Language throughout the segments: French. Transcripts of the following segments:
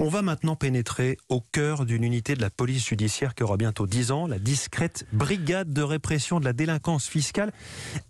On va maintenant pénétrer au cœur d'une unité de la police judiciaire qui aura bientôt 10 ans, la discrète brigade de répression de la délinquance fiscale.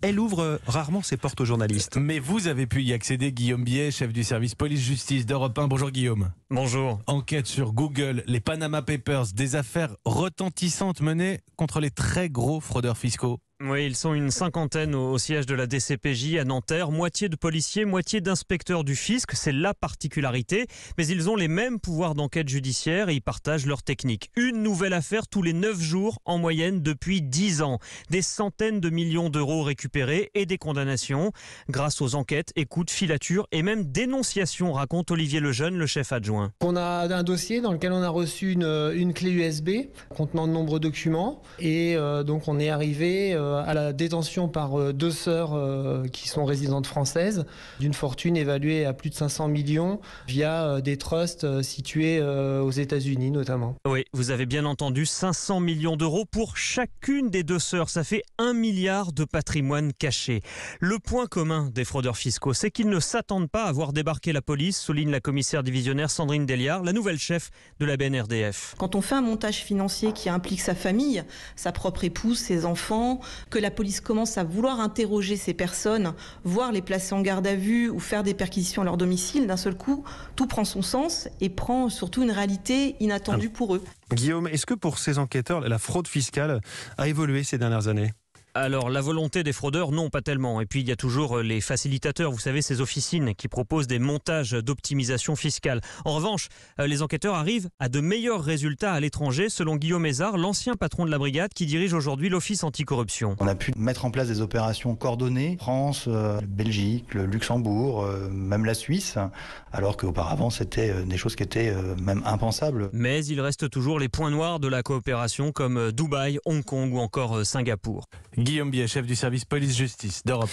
Elle ouvre rarement ses portes aux journalistes. Mais vous avez pu y accéder, Guillaume Biet, chef du service police-justice d'Europe 1. Bonjour Guillaume. Bonjour. Enquête sur Google, les Panama Papers, des affaires retentissantes menées contre les très gros fraudeurs fiscaux. Oui, ils sont une cinquantaine au, siège de la DCPJ à Nanterre, moitié de policiers, moitié d'inspecteurs du fisc, c'est la particularité, mais ils ont les mêmes pouvoirs d'enquête judiciaire et ils partagent leurs techniques. Une nouvelle affaire tous les 9 jours en moyenne depuis 10 ans, des centaines de millions d'euros récupérés et des condamnations grâce aux enquêtes, écoutes, filatures et même dénonciations, raconte Olivier Lejeune, le chef adjoint. On a un dossier dans lequel on a reçu une, clé USB contenant de nombreux documents et euh, donc on est arrivé euh, euh, à la détention par euh, deux sœurs euh, qui sont résidentes françaises d'une fortune évaluée à plus de 500 millions via des trusts situés aux États-Unis notamment. Oui, vous avez bien entendu 500 millions d'euros pour chacune des deux sœurs. Ça fait un milliard de patrimoine caché. Le point commun des fraudeurs fiscaux, c'est qu'ils ne s'attendent pas à voir débarquer la police, souligne la commissaire divisionnaire Sandrine Deliard, la nouvelle chef de la BNRDF. Quand on fait un montage financier qui implique sa famille, sa propre épouse, ses enfants, que la police commence à vouloir interroger ces personnes, voir les placer en garde à vue ou faire des perquisitions à leur domicile, d'un seul coup, tout prend son sens et prend surtout une réalité inattendue pour eux. Guillaume, est-ce que pour ces enquêteurs, la fraude fiscale a évolué ces dernières années alors la volonté des fraudeurs, non, pas tellement. Et puis il y a toujours euh, les facilitateurs, vous savez, ces officines qui proposent des montages d'optimisation fiscale. En revanche, euh, les enquêteurs arrivent à de meilleurs résultats à l'étranger, selon Guillaume Mézard, l'ancien patron de la brigade qui dirige aujourd'hui l'Office anticorruption. On a pu mettre en place des opérations coordonnées, France, euh, Belgique, le Luxembourg, même la Suisse, alors qu'auparavant c'était des choses qui étaient même impensables. Mais il reste toujours les points noirs de la coopération comme Dubaï, Hong Kong ou encore Singapour. Guillaume Biet, chef du service police-justice d'Europe.